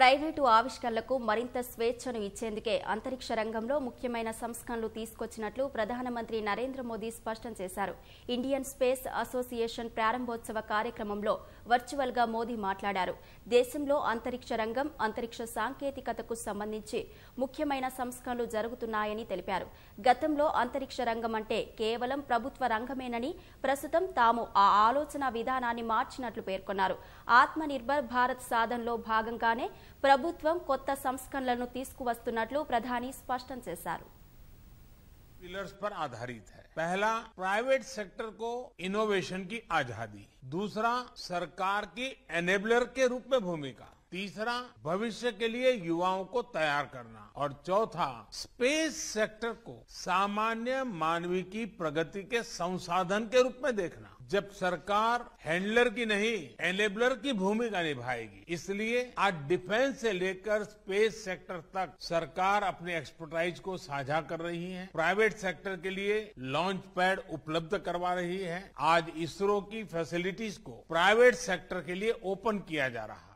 private ఆవిష్కరణలకు మరింత స్వేచ్ఛను ఇచ్చేందుకే అంతరిక్ష రంగంలో ముఖ్యమైన సంస్కరణలు తీసుకొచ్చినట్లు ప్రధానమంత్రి నరేంద్ర మోదీ స్పష్టం చేశారు ఇండియన్ స్పేస్ అసోసియేషన్ ప్రారంభోత్సవ కార్యక్రమంలో వర్చువల్గా మోదీ మాట్లాడారు దేశంలో అంతరిక్ష రంగం అంతరిక్ష సాంకేతికతకు సంబంధించి ముఖ్యమైన సంస్కరణలు జరుగుతున్నాయని తెలిపారు గతంలో అంతరిక్ష రంగం అంటే కేవలం ప్రభుత్వ రంగమేనని ప్రస్తుతం తాము ఆ ఆలోచన విధానాన్ని మార్చినట్లు పేర్కొన్నారు ఆత్మనిర్భర్ భారత్ సాధనలో భాగంగానే ప్రభుత్వం కొత్త సంస్కరణలను తీసుకువస్తున్నట్లు ప్రధాని స్పష్టం చేశారు पिलर्स पर आधारित है पहला प्राइवेट सेक्टर को इनोवेशन की आजादी दूसरा सरकार की एनेबलर के रूप में भूमिका तीसरा भविष्य के लिए युवाओं को तैयार करना और चौथा स्पेस सेक्टर को सामान्य मानवी की प्रगति के संसाधन के रूप में देखना जब सरकार हैंडलर की नहीं एनेबलर की भूमिका निभाएगी इसलिए आज डिफेंस से लेकर स्पेस सेक्टर तक सरकार अपने एक्सपर्टाइज को साझा कर रही है प्राइवेट सेक्टर के लिए लॉन्च पैड उपलब्ध करवा रही है आज इसरो की फैसिलिटीज को प्राइवेट सेक्टर के लिए ओपन किया जा रहा है